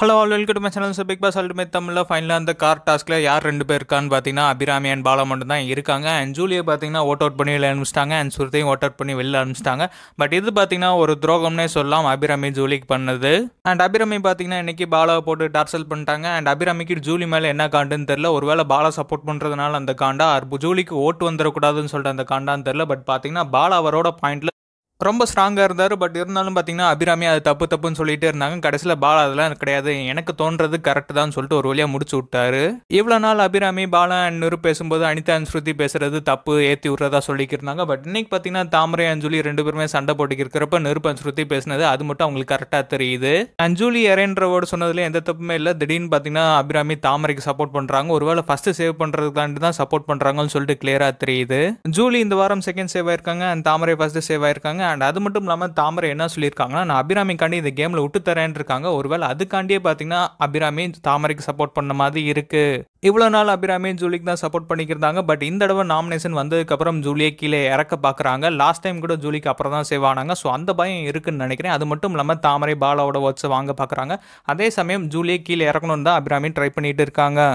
hello all welcome to my channel Bigg Boss ultimate தமிழில் ஃபைனலாக அந்த கார் டாஸ்கில் யார் ரெண்டு பேர் இருக்கான்னு பார்த்தீங்கன்னா அபிராமி அண்ட் பாலா மட்டும் தான் இருக்காங்க அண்ட் ஜூலியை பார்த்தீங்கன்னா ஓட் அவுட் பண்ணி வெளில அனுப்பிச்சிட்டாங்க அண்ட் சுருத்தையும் ஓட் அவுட் பண்ணி வெளில அனுப்பிச்சிட்டாங்க பட் இது பார்த்தீங்கன்னா ஒரு துரோகம்னே சொல்லலாம் அபிராமி ஜூலிக்கு பண்ணது அண்ட் அபிராமி பார்த்தீங்கன்னா இன்றைக்கி பாலாவை போட்டு டார்சல் பண்ணிட்டாங்க அண்ட் அபிராமிக்கு ஜூலி மேலே என்ன காண்டுன்னு தெரில ஒருவேளை பாலா சப்போர்ட் பண்ணுறதுனால அந்த காண்டா ஜூலிக்கு ஓட்டு வந்துடக்கூடாதுன்னு சொல்லிட்டு அந்த காண்டான்னு தெரில பட் பார்த்தீங்கன்னா பாலா அவரோட பாயிண்ட்டில் ரொம்ப ஸ்ட்ராங்காக இருந்தார் பட் இருந்தாலும் பார்த்தீங்கன்னா அபிராமி அது தப்பு தப்புன்னு சொல்லிகிட்டே இருந்தாங்க கடைசியில் பாலா அதெல்லாம் கிடையாது எனக்கு தோன்றது கரெக்டு தான் சொல்லிட்டு ஒரு வழியாக முடிச்சு விட்டாரு இவ்வளோ நாள் அபிராமி பாலா அண்ட் நிறு பேசும்போது அனிதா அண்ட் ஸ்ருதி பேசுறது தப்பு ஏற்றி விட்றதா சொல்லிக்கிருந்தாங்க பட் இன்னைக்கு பார்த்தீங்கன்னா தாமரை அஞ்சுலி ரெண்டு பேருமே சண்டை போட்டுக்கிறப்ப நெருப்பு அண்ட் ஸ்ருதி பேசினது அது மட்டும் அவங்களுக்கு கரெக்டாக தெரியுது அஞ்சலி இறையன்றவோடு சொன்னதுல எந்த தப்புமே இல்லை திடீர்னு பார்த்தீங்கன்னா அபிராமி தாமரைக்கு சப்போர்ட் பண்ணுறாங்க ஒருவேளை ஃபஸ்ட்டு சேவ் பண்ணுறதுக்காண்டு தான் சப்போர்ட் பண்ணுறாங்கன்னு சொல்லிட்டு கிளியராக தெரியுது ஜூலி இந்த வாரம் செகண்ட் சேவ் ஆயிருக்காங்க அண்ட் தாமரை ஃபஸ்ட்டு சேவ் ஆயிருக்காங்க அண்ட் அது மட்டும் இல்லாமல் தாமரை என்ன சொல்லியிருக்காங்கன்னா நான் அபிராமிக்காண்டி இந்த கேமில் விட்டு தரேன் இருக்காங்க ஒருவேளை அதுக்காண்டியே பார்த்தீங்கன்னா அபிராமி தாமரைக்கு சப்போர்ட் பண்ண மாதிரி இருக்குது இவ்வளோ நாள் அபிராமி ஜூலிக்கு தான் சப்போர்ட் பண்ணிக்கிருந்தாங்க பட் இந்த தடவை நாமினேஷன் வந்ததுக்கப்புறம் ஜூலியை கீழே இறக்க பார்க்குறாங்க லாஸ்ட் டைம் கூட ஜூலிக்கு அப்புறம் தான் செய்வானாங்க ஸோ அந்த பயம் இருக்குன்னு நினைக்கிறேன் அது மட்டும் இல்லாமல் தாமரை பாலாவோட ஒர்ட்ஸை வாங்க பார்க்குறாங்க அதே சமயம் ஜூலியை கீழே இறக்கணும்னு தான் அபிராமி ட்ரை பண்ணிட்டு இருக்காங்க